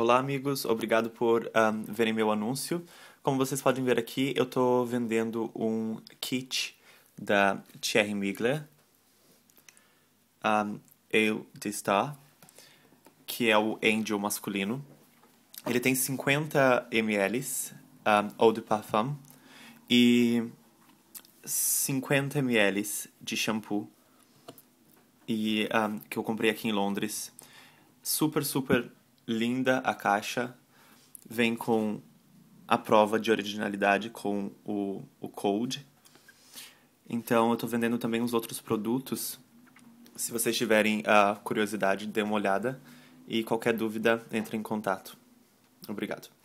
Olá, amigos. Obrigado por um, verem meu anúncio. Como vocês podem ver aqui, eu estou vendendo um kit da Thierry Mugler, um, Eu de Star, que é o Angel masculino. Ele tem 50 ml um, Eau de Parfum e 50 ml de shampoo e, um, que eu comprei aqui em Londres. Super, super linda a caixa. Vem com a prova de originalidade com o, o Code. Então, eu estou vendendo também os outros produtos. Se vocês tiverem a curiosidade, dê uma olhada. E qualquer dúvida, entre em contato. Obrigado.